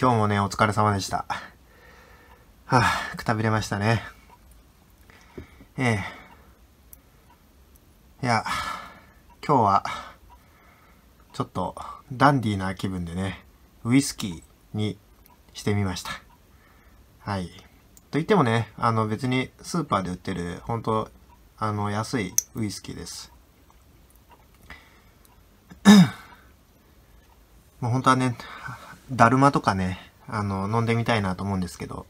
今日もね、お疲れ様でした。はあ、くたびれましたね。ええ。いや、今日は、ちょっと、ダンディーな気分でね、ウイスキーにしてみました。はい。と言ってもね、あの別にスーパーで売ってる、ほんと、あの安いウイスキーです。もう本当はね、だるまとかね、あの、飲んでみたいなと思うんですけど、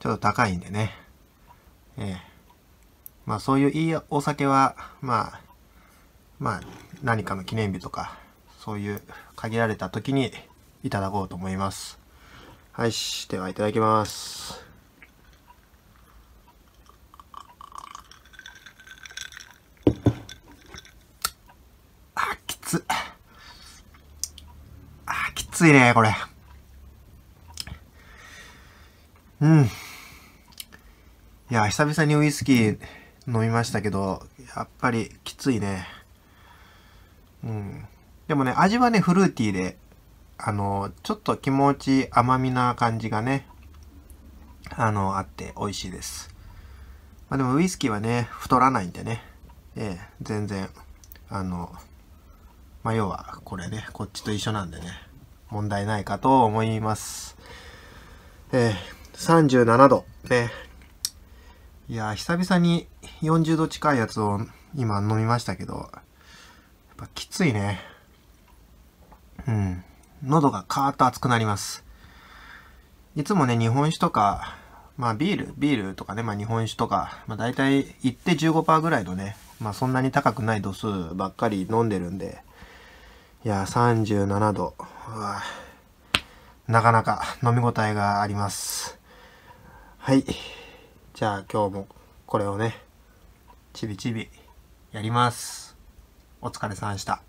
ちょっと高いんでね。ええ。まあそういういいお酒は、まあ、まあ何かの記念日とか、そういう限られた時にいただこうと思います。はい、ではいただきます。ついね、これ。うん。いや、久々にウイスキー飲みましたけど、やっぱりきついね。うん。でもね、味はね、フルーティーで、あの、ちょっと気持ち甘みな感じがね、あの、あって美味しいです。まあ、でもウイスキーはね、太らないんでね、ええ、全然、あの、まあ、要はこれね、こっちと一緒なんでね。問題ないかと思います。えー、37度。ね。いや、久々に40度近いやつを今飲みましたけど、やっぱきついね。うん。喉がカーッと熱くなります。いつもね、日本酒とか、まあビール、ビールとかね、まあ日本酒とか、まあ大体行って15%ぐらいのね、まあそんなに高くない度数ばっかり飲んでるんで、いや、37度。なかなか飲み応えがあります。はい。じゃあ今日もこれをね、ちびちびやります。お疲れさんでした。